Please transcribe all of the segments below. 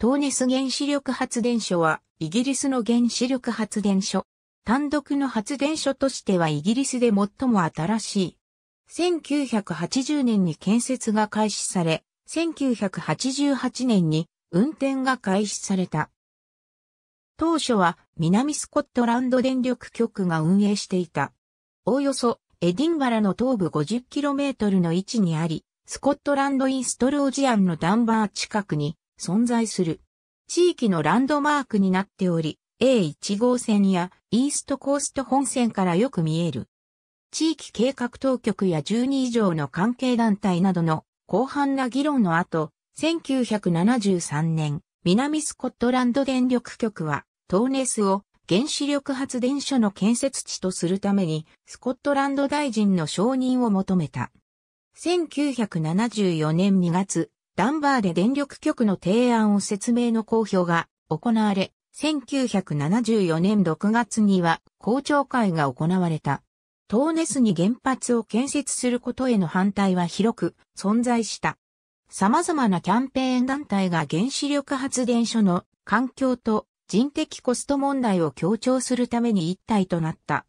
トーネス原子力発電所は、イギリスの原子力発電所。単独の発電所としてはイギリスで最も新しい。1980年に建設が開始され、1988年に運転が開始された。当初は南スコットランド電力局が運営していた。おおよそエディンバラの東部 50km の位置にあり、スコットランドインストロージアンのダンバー近くに存在する。地域のランドマークになっており、A1 号線やイーストコースト本線からよく見える。地域計画当局や12以上の関係団体などの広範な議論の後、1973年、南スコットランド電力局は、トーネスを原子力発電所の建設地とするために、スコットランド大臣の承認を求めた。1974年2月、ダンバーで電力局の提案を説明の公表が行われ、1974年6月には公聴会が行われた。トーネスに原発を建設することへの反対は広く存在した。様々なキャンペーン団体が原子力発電所の環境と人的コスト問題を強調するために一体となった。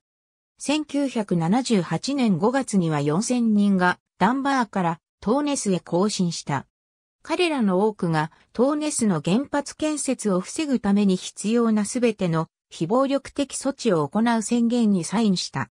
1978年5月には4000人がダンバーからトーネスへ更新した。彼らの多くがトーネスの原発建設を防ぐために必要なすべての非暴力的措置を行う宣言にサインした。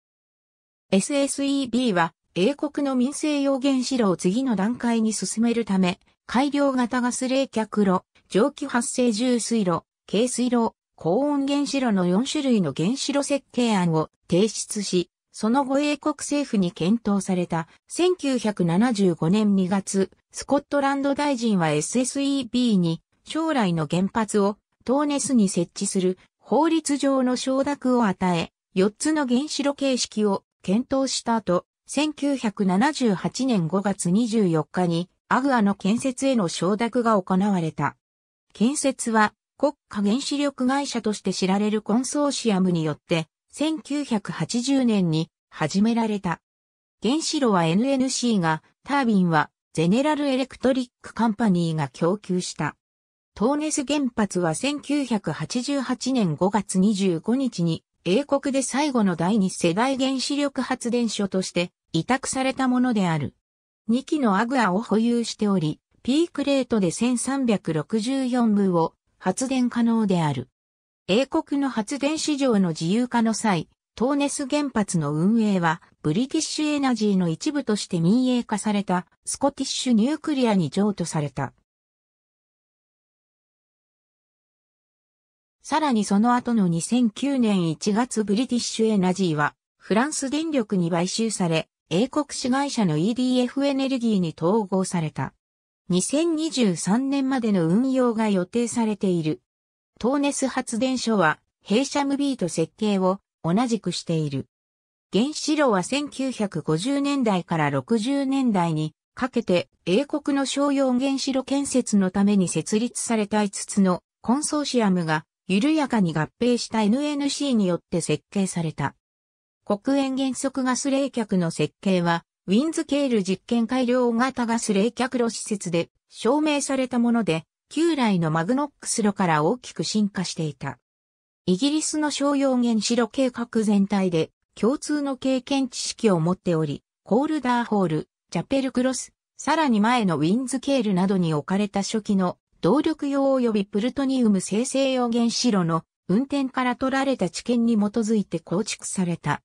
SSEB は英国の民生用原子炉を次の段階に進めるため、改良型ガス冷却炉、蒸気発生重水炉、軽水炉、高温原子炉の4種類の原子炉設計案を提出し、その後英国政府に検討された1975年2月、スコットランド大臣は SSEB に将来の原発をトーネスに設置する法律上の承諾を与え、4つの原子炉形式を検討した後、1978年5月24日にアグアの建設への承諾が行われた。建設は国家原子力会社として知られるコンソーシアムによって1980年に始められた。原子炉は NNC が、タービンはゼネラルエレクトリックカンパニーが供給した。トーネス原発は1988年5月25日に英国で最後の第二世代原子力発電所として委託されたものである。2機のアグアを保有しており、ピークレートで1364部を発電可能である。英国の発電市場の自由化の際、トーネス原発の運営は、ブリティッシュエナジーの一部として民営化された、スコティッシュニュークリアに譲渡された。さらにその後の2009年1月ブリティッシュエナジーは、フランス電力に買収され、英国市会社の EDF エネルギーに統合された。2023年までの運用が予定されているトーネス発電所は、弊社ムビーと設計を同じくしている。原子炉は1950年代から60年代にかけて英国の商用原子炉建設のために設立された5つのコンソーシアムが緩やかに合併した NNC によって設計された。黒煙原則ガス冷却の設計はウィンズケール実験改良型ガス冷却炉施設で証明されたもので旧来のマグノックス炉から大きく進化していた。イギリスの商用原子炉計画全体で共通の経験知識を持っており、コールダーホール、チャペルクロス、さらに前のウィンズケールなどに置かれた初期の動力用及びプルトニウム生成用原子炉の運転から取られた知見に基づいて構築された。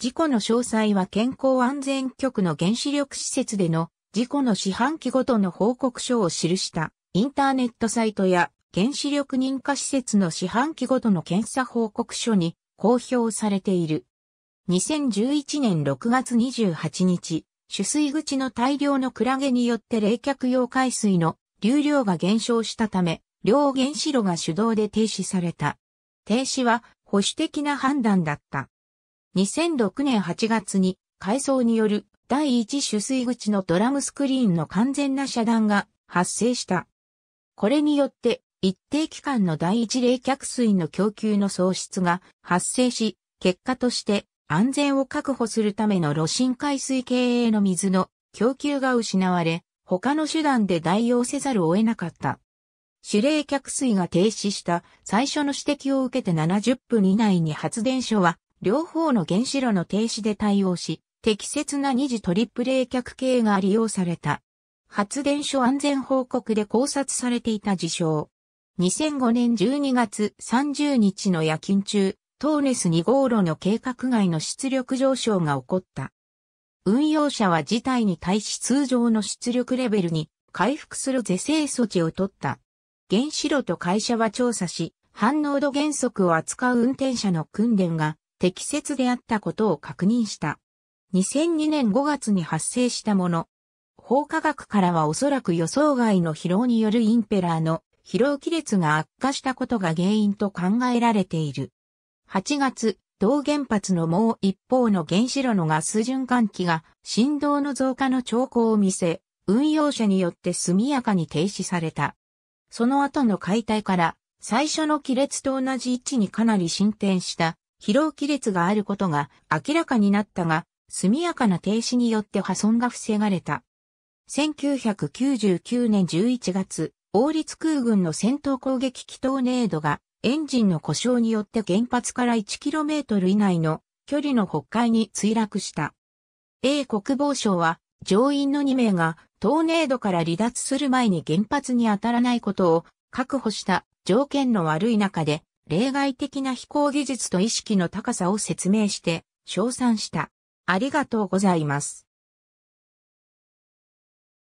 事故の詳細は健康安全局の原子力施設での事故の四半期ごとの報告書を記したインターネットサイトや原子力認可施設の四半期ごとの検査報告書に公表されている。2011年6月28日、取水口の大量のクラゲによって冷却用海水の流量が減少したため、両原子炉が手動で停止された。停止は保守的な判断だった。2006年8月に海藻による第一取水口のドラムスクリーンの完全な遮断が発生した。これによって、一定期間の第一冷却水の供給の喪失が発生し、結果として安全を確保するための露心海水系への水の供給が失われ、他の手段で代用せざるを得なかった。主冷却水が停止した最初の指摘を受けて70分以内に発電所は両方の原子炉の停止で対応し、適切な二次トリップ冷却系が利用された。発電所安全報告で考察されていた事象。2005年12月30日の夜勤中、トーネス2号路の計画外の出力上昇が起こった。運用者は事態に対し通常の出力レベルに回復する是正措置を取った。原子炉と会社は調査し、反応度原則を扱う運転者の訓練が適切であったことを確認した。2002年5月に発生したもの、高科学からはおそらく予想外の疲労によるインペラーの疲労亀裂が悪化したことが原因と考えられている。8月、同原発のもう一方の原子炉のガス循環器が振動の増加の兆候を見せ、運用者によって速やかに停止された。その後の解体から最初の亀裂と同じ位置にかなり進展した疲労亀裂があることが明らかになったが、速やかな停止によって破損が防がれた。1999年11月、王立空軍の戦闘攻撃機トーネードがエンジンの故障によって原発から 1km 以内の距離の北海に墜落した。英国防省は乗員の2名がトーネードから離脱する前に原発に当たらないことを確保した条件の悪い中で例外的な飛行技術と意識の高さを説明して称賛した。ありがとうございます。